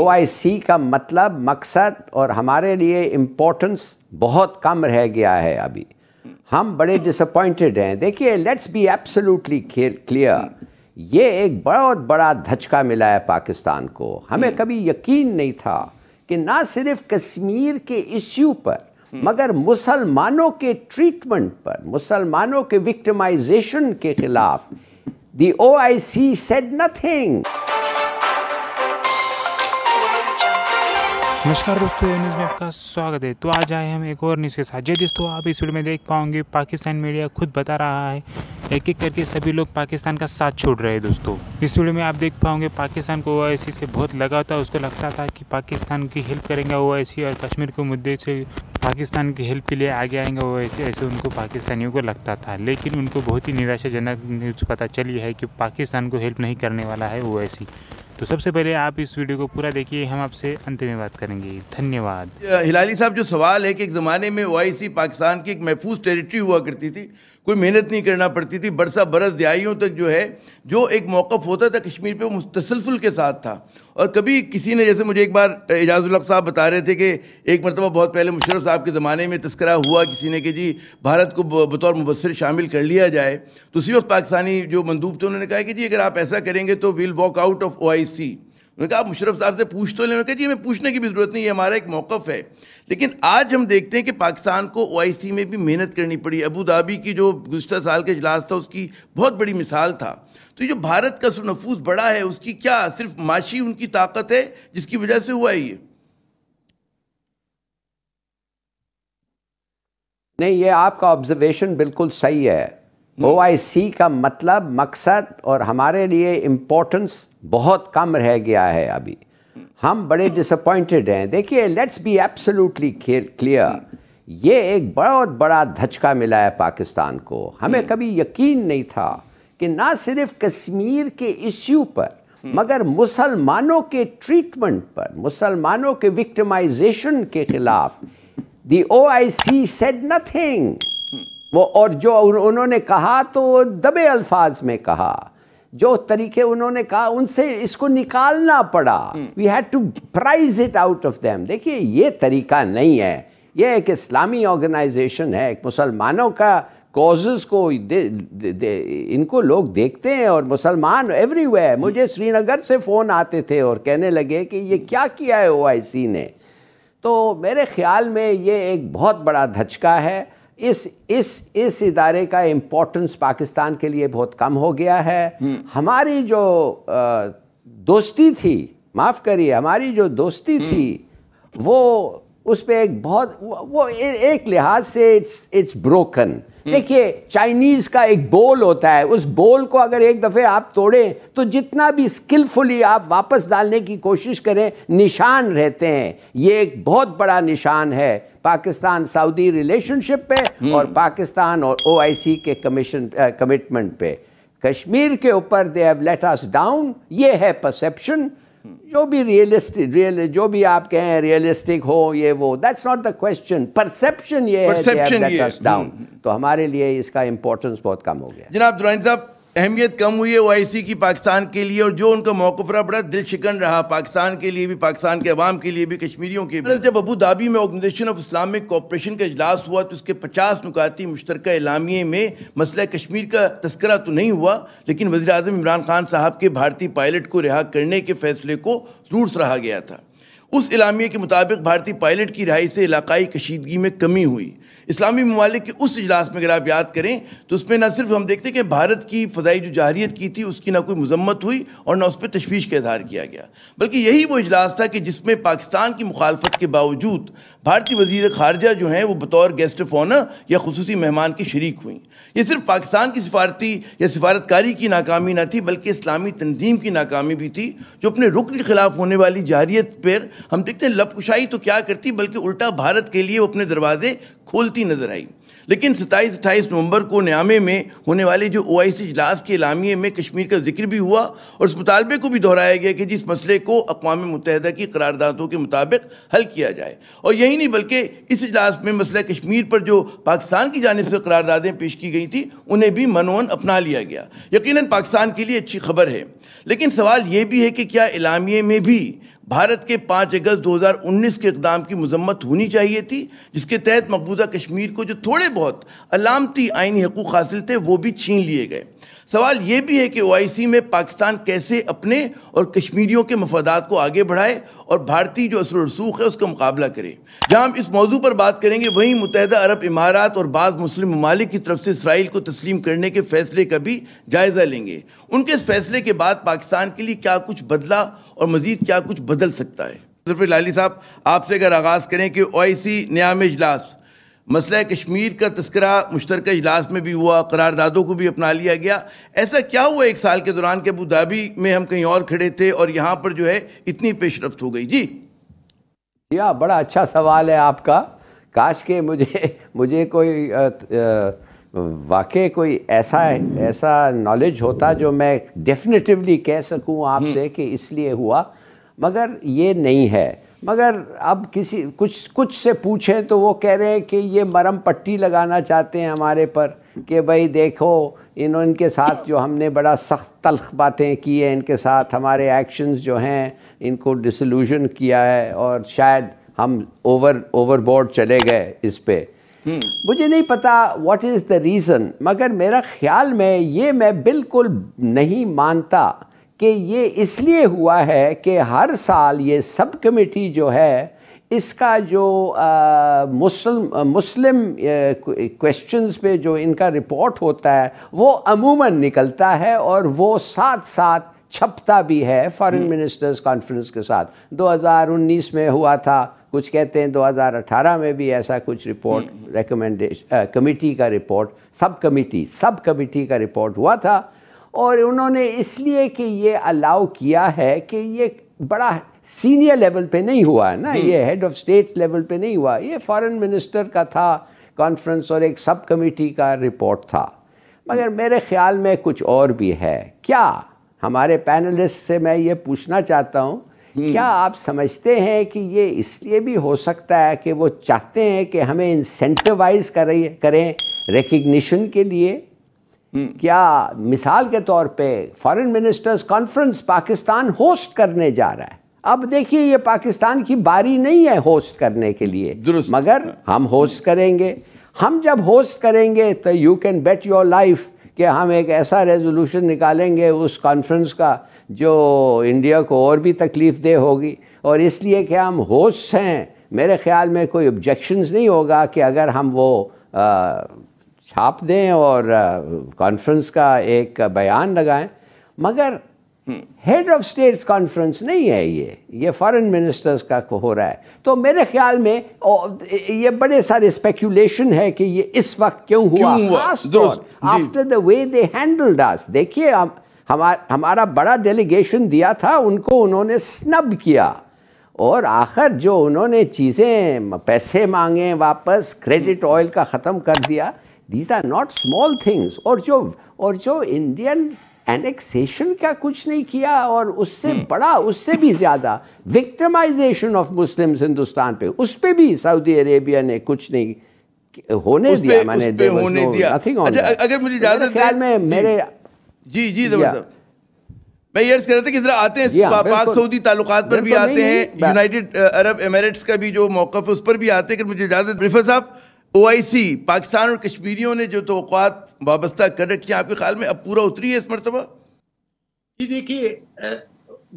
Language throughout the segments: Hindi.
ओ का मतलब मकसद और हमारे लिए इम्पोर्टेंस बहुत कम रह गया है अभी हम बड़े डिसअपॉइंटेड हैं देखिए लेट्स बी एब्सोल्युटली क्लियर ये एक बहुत बड़ा धचका मिला है पाकिस्तान को हमें कभी यकीन नहीं था कि ना सिर्फ कश्मीर के इश्यू पर मगर मुसलमानों के ट्रीटमेंट पर मुसलमानों के विक्टिमाइजेशन के खिलाफ दी ओ आई सी सेड नथिंग नमस्कार दोस्तों न्यूज़ में आपका स्वागत है तो आज आए हम एक और न्यूज़ के साथ जी दोस्तों आप इस वीडियो में देख पाओगे पाकिस्तान मीडिया खुद बता रहा है एक एक करके सभी लोग पाकिस्तान का साथ छोड़ रहे हैं दोस्तों इस वीडियो में आप देख पाओगे पाकिस्तान को ओ से बहुत लगा था उसको लगता था कि पाकिस्तान की हेल्प करेंगे ओ और कश्मीर के मुद्दे से पाकिस्तान की हेल्प के लिए आगे आएंगे वो ऐसे ऐसे उनको पाकिस्तानियों को लगता था लेकिन उनको बहुत ही निराशाजनक न्यूज़ पता चली है कि पाकिस्तान को हेल्प नहीं करने वाला है ओ तो सबसे पहले आप इस वीडियो को पूरा देखिए हम आपसे अंत में बात करेंगे धन्यवाद हिलाली साहब जो सवाल है कि एक ज़माने में वाई पाकिस्तान की एक महफूज टेरिटरी हुआ करती थी कोई मेहनत नहीं करना पड़ती थी बरसा बरस दिहाइयों तक जो है जो एक मौक़ होता था कश्मीर पे मुतसलसल के साथ था और कभी किसी ने जैसे मुझे एक बार एजाजल साहब बता रहे थे कि एक मरतबा बहुत पहले मुशरफ साहब के ज़माने में तस्करा हुआ किसी ने कि जी भारत को बतौर मुबसर शामिल कर लिया जाए तो उसी वक्त पाकिस्तानी जो मंदूब थे उन्होंने कहा कि जी अगर आप ऐसा करेंगे तो we'll walk out of O I C उन्होंने कहा आप मुशरफ साहब से पूछ तो लेना जी हमें पूछने की भी ज़रूरत नहीं है हमारा एक मौकफ है लेकिन आज हम देखते हैं कि पाकिस्तान को ओ में भी मेहनत करनी पड़ी अबू धाबी की जो गुजत साल का इजलास था उसकी बहुत बड़ी मिसाल था तो जो भारत का सुनफूस बड़ा है उसकी क्या सिर्फ माशी उनकी ताकत है जिसकी वजह से हुआ है ये नहीं ये आपका ऑब्जर्वेशन बिल्कुल सही है ओ hmm. का मतलब मकसद और हमारे लिए इम्पोर्टेंस बहुत कम रह गया है अभी hmm. हम बड़े डिसअपॉइंटेड hmm. हैं देखिए लेट्स बी एब्सोल्युटली क्लियर ये एक बहुत बड़ा धचका मिला है पाकिस्तान को हमें कभी यकीन नहीं था कि ना सिर्फ कश्मीर के इश्यू पर मगर मुसलमानों के ट्रीटमेंट पर मुसलमानों के विक्टिमाइजेशन के खिलाफ दी ओ आई सी सेड नथिंग वो और जो उन्होंने कहा तो दबे अल्फाज में कहा जो तरीके उन्होंने कहा उनसे इसको निकालना पड़ा we had to prize it out of them देखिए ये तरीका नहीं है ये एक इस्लामी ऑर्गेनाइजेशन है एक मुसलमानों का कॉजेस को दे, दे, दे, इनको लोग देखते हैं और मुसलमान एवरीवेयर हम्म। मुझे श्रीनगर से फ़ोन आते थे और कहने लगे कि ये क्या किया है ओ ने तो मेरे ख्याल में ये एक बहुत बड़ा धचका है इस इस इस इदारे का इम्पोर्टेंस पाकिस्तान के लिए बहुत कम हो गया है हम्म। हमारी जो दोस्ती थी माफ़ करिए हमारी जो दोस्ती हम्म। थी वो उस पर एक बहुत वो ए, एक लिहाज से इट्स इट्स ब्रोकन देखिए चाइनीज का एक बोल होता है उस बोल को अगर एक दफे आप तोड़े तो जितना भी स्किलफुली आप वापस डालने की कोशिश करें निशान रहते हैं ये एक बहुत बड़ा निशान है पाकिस्तान सऊदी रिलेशनशिप पे हम्म। और पाकिस्तान और ओआईसी के कमीशन कमिटमेंट पे कश्मीर के ऊपर they have let us down ये है परसेप्शन जो भी रियलिस्टिक रियल जो भी आप कहें रियलिस्टिक हो ये वो that's not the question perception ये है डाउन हम्म, हम्म। तो हमारे लिए इसका इंपॉर्टेंस बहुत कम हो गया जनाब दुराइन साहब अहमियत कम हुई है ओ की पाकिस्तान के लिए और जो उनका मौक़ रहा बड़ा दिल शिकन रहा पाकिस्तान के लिए भी पाकिस्तान के अवाम के लिए भी कश्मीरियों के भी जब अबू धाबी में ऑर्गेनाइजेशन ऑफ इस्लामिक कॉपरेशन का अजलास हुआ तो उसके पचास नुकाती मुश्तर इलामिये में मसला कश्मीर का तस्करा तो नहीं हुआ लेकिन वजी अजम इमरान खान साहब के भारतीय पायलट को रिहा करने के फैसले को जरूर सराहा गया था उस इलामिया के मुताबिक भारतीय पायलट की रिहाई से इलाकई कशीदगी में कमी हुई इस्लामी ममालिक के उस इजलास में अगर आप याद करें तो उसमें ना सिर्फ हम देखते कि भारत की फ़जाई जो जाहरीत की थी उसकी ना कोई मजम्मत हुई और ना उस पर तशवीश का इजहार किया गया बल्कि यही वो इजलास था कि जिसमें पाकिस्तान की मुखालफत के बावजूद भारतीय वजीर खारजा जो हैं वो बतौर गेस्ट ऑफ ऑनर या खसूस मेहमान की शरीक हुई ये सिर्फ पाकिस्तान की सफारती या सफारतकारी की नाकामी ना थी बल्कि इस्लामी तंजीम की नाकामी भी थी जो अपने रुकन के खिलाफ होने वाली जाहरीत पर हम देखते हैं लपकुशाही तो क्या करती बल्कि उल्टा भारत के लिए वो अपने दरवाजे खोलती नजर आई लेकिन सत्ताईस अट्ठाईस नवंबर को न्यामे में होने वाले जो ओ आई सी इजलास के इलामिये में कश्मीर का जिक्र भी हुआ और उस मुतालबे को भी दोहराया गया कि जिस मसले को अकवा मुतहदा की करारदादों के मुताबिक हल किया जाए और यही नहीं बल्कि इस इजलास में मसला कश्मीर पर जो पाकिस्तान की जानब से करारदादें पेश की गई थी उन्हें भी मनोन अपना लिया गया यकीन पाकिस्तान के लिए अच्छी खबर है लेकिन सवाल ये भी है कि क्या इलामिये में भी भारत के पाँच अगस्त 2019 के इकदाम की मजम्मत होनी चाहिए थी जिसके तहत मकबूजा कश्मीर को जो थोड़े बहुत अलामती आइनी हकूक़ हासिल थे वो भी छीन लिए गए सवाल ये भी है कि ओ में पाकिस्तान कैसे अपने और कश्मीरियों के मफादात को आगे बढ़ाए और भारतीय जो असर रसूख है उसका मुकाबला करे जहाँ हम इस मौजू पर बात करेंगे वहीं मुतहदा अरब इमारात और बाद मुस्लिम ममालिक की तरफ से इसराइल को तस्लीम करने के फैसले का भी जायज़ा लेंगे उनके इस फैसले के बाद पाकिस्तान के लिए क्या कुछ बदला और मज़ीद क्या कुछ बदल सकता है लाली साहब आपसे अगर आगाज़ करें कि ओ आई सी न्याम इजलास मसला कश्मीर का तस्करा मुश्तर इजलास में भी हुआ करारदादों को भी अपना लिया गया ऐसा क्या हुआ एक साल के दौरान कि अबू धाबी में हम कहीं और खड़े थे और यहाँ पर जो है इतनी पेशरफ हो गई जी या हाँ, बड़ा अच्छा सवाल है आपका काश के मुझे मुझे कोई वाकई कोई ऐसा ऐसा नॉलेज होता जो मैं डेफिनेटिवली कह सकूँ आपसे हम्म। कि इसलिए हुआ मगर ये नहीं है मगर अब किसी कुछ कुछ से पूछें तो वो कह रहे हैं कि ये मरम पट्टी लगाना चाहते हैं हमारे पर कि भाई देखो इन इनके साथ जो हमने बड़ा सख्त तलख बातें की हैं इनके साथ हमारे एक्शंस जो हैं इनको डिसोल्यूशन किया है और शायद हम ओवर ओवरबोर्ड चले गए इस पर हम्म। मुझे नहीं पता व्हाट इज़ द रीज़न मगर मेरा ख्याल में ये मैं बिल्कुल नहीं मानता कि ये इसलिए हुआ है कि हर साल ये सब कमेटी जो है इसका जो आ, मुस्लिम मुस्लिम क्वेश्चंस पे जो इनका रिपोर्ट होता है वो अमूमन निकलता है और वो साथ साथ छपता भी है फॉरेन मिनिस्टर्स कॉन्फ्रेंस के साथ 2019 में हुआ था कुछ कहते हैं 2018 में भी ऐसा कुछ रिपोर्ट हम्म। रिकमेंडेशन कमेटी का report sub committee sub committee का रिपोर्ट हुआ था और उन्होंने इसलिए कि ये अलाउ किया है कि ये बड़ा सीनियर लेवल पे नहीं हुआ है ना हम्म। ये हेड ऑफ स्टेट लेवल पे नहीं हुआ ये फॉरेन मिनिस्टर का था कॉन्फ्रेंस और एक सब कमेटी का रिपोर्ट था मगर मेरे ख्याल में कुछ और भी है क्या हमारे पैनलिस्ट से मैं ये पूछना चाहता हूँ हम्म। क्या आप समझते हैं कि ये इसलिए भी हो सकता है कि वो चाहते हैं कि हमें इंसेंटिवाइज करें करें रिकग्निशन के लिए क्या मिसाल के तौर पे foreign ministers conference Pakistan host करने जा रहा है अब देखिए ये पाकिस्तान की बारी नहीं है होस्ट करने के लिए दुरुस्त मगर हम होस्ट करेंगे हम जब होस्ट करेंगे तो you can bet your life कि हम एक ऐसा रेजोल्यूशन निकालेंगे उस कॉन्फ्रेंस का जो इंडिया को और भी तकलीफ़ दे होगी और इसलिए कि हम होस्ट हैं मेरे ख्याल में कोई ऑब्जेक्शंस नहीं होगा कि अगर हम वो आ, छाप दें और कॉन्फ्रेंस का एक बयान लगाएं मगर हेड ऑफ स्टेट्स कॉन्फ्रेंस नहीं है ये ये फॉरेन मिनिस्टर्स का हो रहा है तो मेरे ख्याल में ये बड़े सारे स्पेकुलेशन है कि ये इस वक्त क्यों हुआ after the way they handle डास देखिए हम हमार, हमारा बड़ा डेलीगेशन दिया था उनको उन्होंने स्नब किया और आखिर जो उन्होंने चीज़ें पैसे मांगे वापस क्रेडिट हम्म। ऑयल का ख़त्म कर दिया these are not small things और जो और जो इंडियन एनेक्सेशन का कुछ नहीं किया और उससे hmm. बड़ा उससे भी ज्यादा विक्टिमाइजेशन ऑफ मुस्लिम हिंदुस्तान पे उस पर भी सऊदी अरेबिया ने कुछ नहीं होने दिया मैंने होने दिया अच्छा, अगर मुझे इजाजत ख्याल में मेरे जी जी जबरदस्त मैं ये कह रहा था कि जरा आते हैं पाक सऊदी ताल्लुकात पर भी आते हैं यूनाइटेड अरब एमिरेट्स का भी जो मौकफ है उस पर भी आते हैं अगर मुझे इजाजत रिफर साहब सी पाकिस्तान और कश्मीरियों ने जो तो वाबस्ता कर रखी है आपके ख्याल में अब पूरा उतरी है इस मरतबा जी देखिए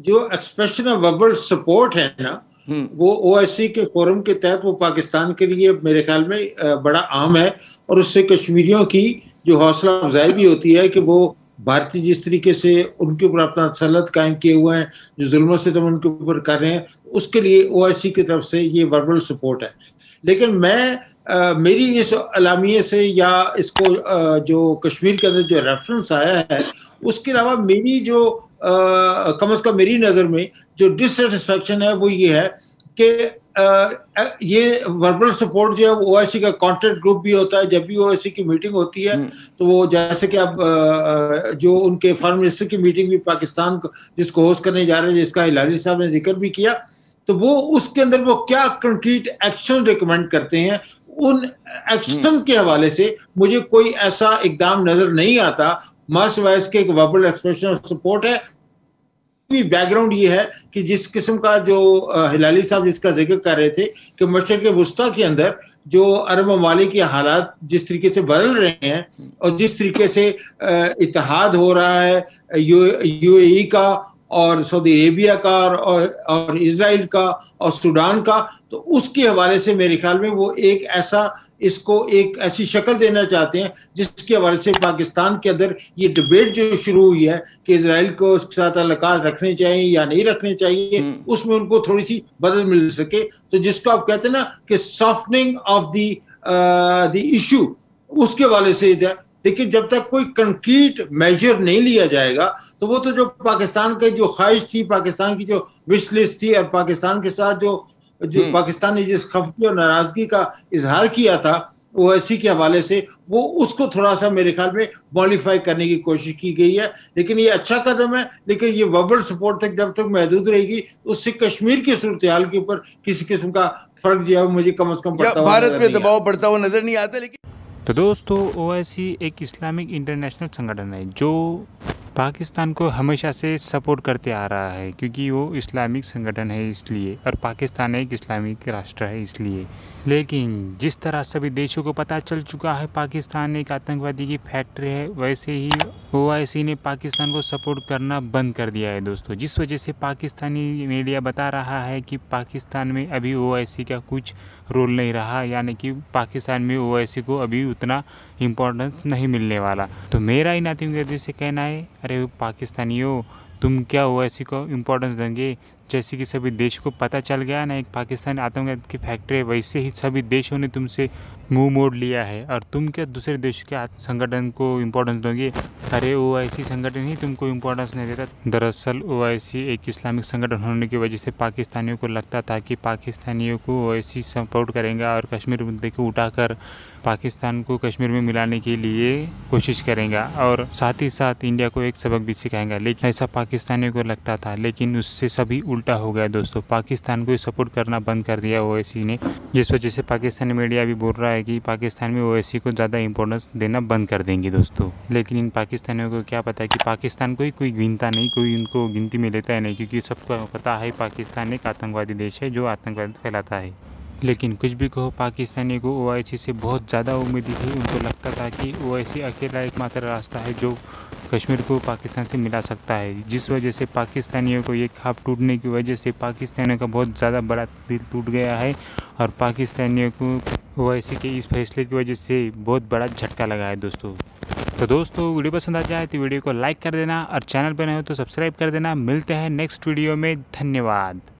जो एक्सप्रेशन ऑफ वर्ल्ड सपोर्ट है ना हम्म। वो ओ के फोरम के तहत वो पाकिस्तान के लिए मेरे ख्याल में बड़ा आम है और उससे कश्मीरियों की जो हौसला अफजाई भी होती है कि वो भारतीय जिस तरीके से उनके ऊपर अपना तसलत कायम किए हुए हैं जो जुल्म से तम उनके ऊपर कर रहे हैं उसके लिए ओ की तरफ से ये वर्बल सपोर्ट है लेकिन मैं आ, मेरी इस अलामिए से या इसको आ, जो कश्मीर के अंदर जो रेफरेंस आया है उसके अलावा मेरी जो आ, कम अज़ कम मेरी नज़र में जो डिससेटिस्फेक्शन है वो ये है कि ये वर्बल सपोर्ट जो है ओ आई सी का कॉन्टेक्ट ग्रुप भी होता है जब भी ओ की मीटिंग होती है हम्म। तो वो जैसे कि अब जो उनके फॉरन मिनिस्टर की मीटिंग भी पाकिस्तान जिसको होस्ट करने जा रहे हैं जिसका हिलानी साहब ने जिक्र भी किया तो वो उसके अंदर वो क्या कंक्रीट एक्शन रिकमेंड करते हैं उन एक्शन के हवाले से मुझे कोई ऐसा इकदाम नजर नहीं आता मास वाइस के एक वर्बल एक्सप्रेशन ऑफ सपोर्ट है भी बैकग्राउंड ये है कि जिस किस्म का जो हिलाली साहब जिसका जिक्र कर रहे थे कि मशर के वस्ता के अंदर जो अरब ममालिक के हालात जिस तरीके से बदल रहे हैं और जिस तरीके से इतिहाद हो रहा है यू यूएई का और सऊदी अरेबिया का और और इसराइल का और सूडान का तो उसके हवाले से मेरे ख्याल में वो एक ऐसा इसको एक ऐसी शक्ल देना चाहते हैं जिसके हवाले से पाकिस्तान के अंदर ये डिबेट जो शुरू हुई है कि इसराइल को उसके साथ अलग रखने चाहिए या नहीं रखने चाहिए हम्म। उसमें उनको थोड़ी सी मदद मिल सके तो जिसको आप कहते हैं ना कि softening of the the issue उसके वाले से लेकिन जब तक कोई कंक्रीट मेजर नहीं लिया जाएगा तो वो तो जो पाकिस्तान की जो ख्वाहिश थी पाकिस्तान की जो विशलिस्ट थी और पाकिस्तान के साथ जो जो हम्म। पाकिस्तान ने जिस खफगी और नाराजगी का इजहार किया था ओ के हवाले से वो उसको थोड़ा सा मेरे ख्याल में मॉडिफाई करने की कोशिश की गई है लेकिन ये अच्छा कदम है लेकिन ये वर्बल सपोर्ट तक जब तक महदूद रहेगी तो उससे कश्मीर की सूरत हाल के ऊपर किसी किस्म का फर्क जो है मुझे कम अज कम भारत में दबाव पड़ता हुआ नजर नहीं आता लेकिन तो दोस्तों ओ एक इस्लामिक इंटरनेशनल संगठन है जो पाकिस्तान को हमेशा से सपोर्ट करते आ रहा है क्योंकि वो इस्लामिक संगठन है इसलिए और पाकिस्तान एक इस्लामिक राष्ट्र है इसलिए लेकिन जिस तरह सभी देशों को पता चल चुका है पाकिस्तान एक आतंकवादी की फैक्ट्री है वैसे ही ओ ने पाकिस्तान को सपोर्ट करना बंद कर दिया है दोस्तों जिस वजह से पाकिस्तानी मीडिया बता रहा है कि पाकिस्तान में अभी ओ का कुछ रोल नहीं रहा यानी कि पाकिस्तान में ओ को अभी उतना इम्पोर्टेंस नहीं मिलने वाला तो मेरा नातिम आतंकवादी से कहना है अरे पाकिस्तानियों तुम क्या ओ को इम्पोर्टेंस देंगे जैसे कि सभी देश को पता चल गया ना एक पाकिस्तान आतंकवाद की फैक्ट्री है वैसे ही सभी देशों ने तुमसे मुंह मोड़ लिया है और तुम क्या दूसरे देश के संगठन को इम्पोर्टेंस दोगे अरे ओ संगठन ही तुमको इम्पोर्टेंस नहीं देता दरअसल ओ एक इस्लामिक संगठन होने की वजह से पाकिस्तानियों को लगता था कि पाकिस्तानियों को ओ सपोर्ट करेंगे और कश्मीर मुद्दे को उठाकर पाकिस्तान को कश्मीर में मिलाने के लिए कोशिश करेंगे और साथ ही साथ इंडिया को एक सबक भी सिखाएंगे लेकिन ऐसा पाकिस्तानियों को लगता था लेकिन उससे सभी उल्टा हो गया दोस्तों पाकिस्तान को सपोर्ट करना बंद कर दिया ओएसी ने जिस वजह से पाकिस्तानी मीडिया भी बोल रहा है कि पाकिस्तान में ओएसी को ज़्यादा इंपॉर्टेंस देना बंद कर देंगे दोस्तों लेकिन इन पाकिस्तानियों को क्या पता है कि पाकिस्तान को ही कोई गिनता नहीं कोई उनको गिनती में लेता है नहीं क्योंकि सबको पता है पाकिस्तान एक आतंकवादी देश है जो आतंकवाद फैलाता है लेकिन कुछ भी कहो पाकिस्तानी को ओ से बहुत ज़्यादा उम्मीद थी उनको लगता था कि ओ अकेला एकमात्र रास्ता है जो कश्मीर को पाकिस्तान से मिला सकता है जिस वजह से पाकिस्तानियों को ये खाप टूटने की वजह से पाकिस्तानियों का बहुत ज़्यादा बड़ा दिल टूट गया है और पाकिस्तानियों को वैसे के इस फैसले की वजह से बहुत बड़ा झटका लगा है दोस्तों तो दोस्तों वीडियो पसंद आ जाए तो वीडियो को लाइक कर देना और चैनल पर नए हो तो सब्सक्राइब कर देना मिलते हैं नेक्स्ट वीडियो में धन्यवाद